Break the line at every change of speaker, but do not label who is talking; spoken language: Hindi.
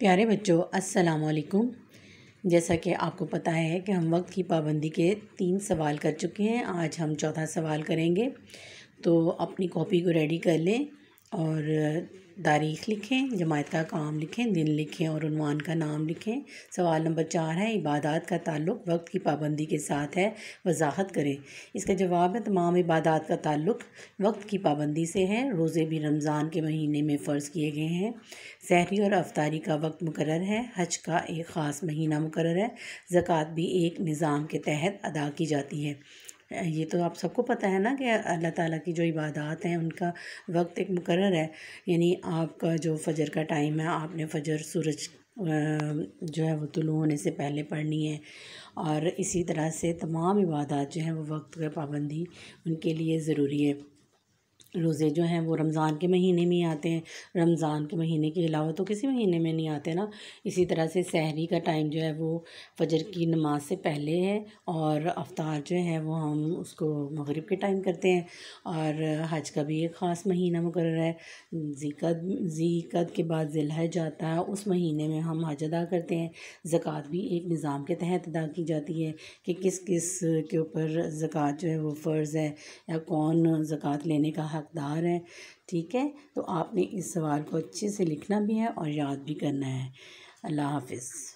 प्यारे बच्चों अस्सलाम वालेकुम जैसा कि आपको पता है कि हम वक्त की पाबंदी के तीन सवाल कर चुके हैं आज हम चौथा सवाल करेंगे तो अपनी कॉपी को रेडी कर लें और तारीख़ लिखें जमायत का काम लिखें दिन लिखें और उनवान का नाम लिखें सवाल नंबर चार है इबादत का ताल्लुक वक्त की पाबंदी के साथ है वजाहत करें इसका जवाब है तमाम इबादत का ताल्लुक वक्त की पाबंदी से है रोज़े भी रमज़ान के महीने में फ़र्ज़ किए गए हैं सहरी और अफ्तारी का वक्त मुकर है हज का एक ख़ास महीना मुकर है ज़क़़त भी एक निज़ाम के तहत अदा की जाती है ये तो आप सबको पता है ना कि अल्लाह ताला की जो इबादत हैं उनका वक्त एक मुकर है यानी आपका जो फजर का टाइम है आपने फजर सूरज जो है वो तुलू तो होने से पहले पढ़नी है और इसी तरह से तमाम इबादत जो हैं वो वक्त की पाबंदी उनके लिए ज़रूरी है रोज़े जो हैं वो रमज़ान के महीने में ही आते हैं रमज़ान के महीने के अलावा तो किसी महीने में नहीं आते ना इसी तरह से सहरी का टाइम जो है वो फजर की नमाज से पहले है और अवतार जो है वो हम उसको मगरिब के टाइम करते हैं और हज का भी एक ख़ास महीना मुकर है जीकत जीकत के बाद ज़िलह जाता है उस महीने में हम हज अदा करते हैं ज़क़़त भी एक निज़ाम के तहत अदा की जाती है कि किस किस के ऊपर ज़क़़त जो है वो फ़र्ज़ है या कौन ज़क़़त लेने का हक हकदार हैं ठीक है तो आपने इस सवाल को अच्छे से लिखना भी है और याद भी करना है अल्लाह हाफिज़